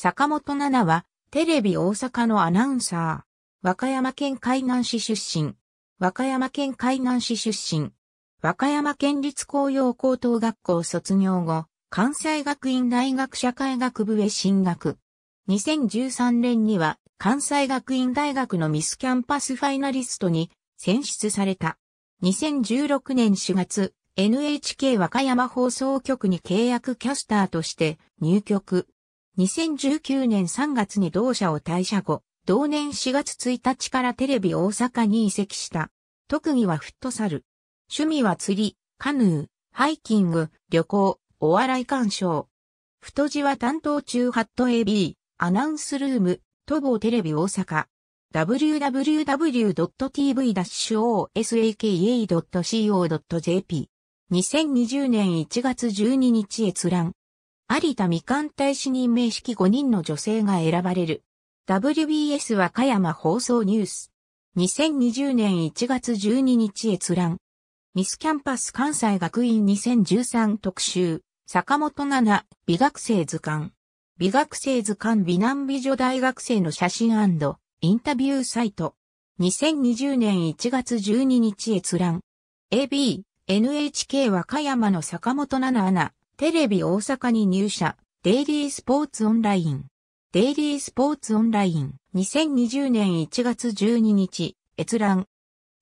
坂本奈々は、テレビ大阪のアナウンサー。和歌山県海南市出身。和歌山県海南市出身。和歌山県立工業高等学校卒業後、関西学院大学社会学部へ進学。2013年には、関西学院大学のミスキャンパスファイナリストに選出された。2016年4月、NHK 和歌山放送局に契約キャスターとして入局。2019年3月に同社を退社後、同年4月1日からテレビ大阪に移籍した。特技はフットサル。趣味は釣り、カヌー、ハイキング、旅行、お笑い鑑賞。太字は担当中ハット AB、アナウンスルーム、都合テレビ大阪。www.tv-osaka.co.jp 2020年1月12日閲覧。有田未完大使任命式5人の女性が選ばれる。WBS 和歌山放送ニュース。2020年1月12日閲覧。ミスキャンパス関西学院2013特集。坂本奈々、美学生図鑑。美学生図鑑美男美女大学生の写真インタビューサイト。2020年1月12日閲覧。AB、NHK 和歌山の坂本奈々アナ。テレビ大阪に入社、デイリースポーツオンライン。デイリースポーツオンライン。2020年1月12日、閲覧。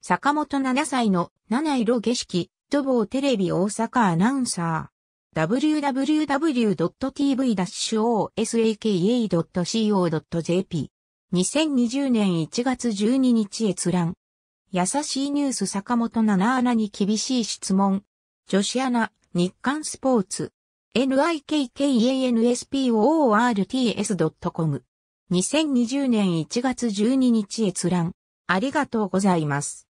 坂本7歳の七色景色、土房テレビ大阪アナウンサー。www.tv-osaka.co.jp。2020年1月12日閲覧。優しいニュース坂本七アナに厳しい質問。女子アナ、日刊スポーツ。nikkansports.com。2020年1月12日閲覧。ありがとうございます。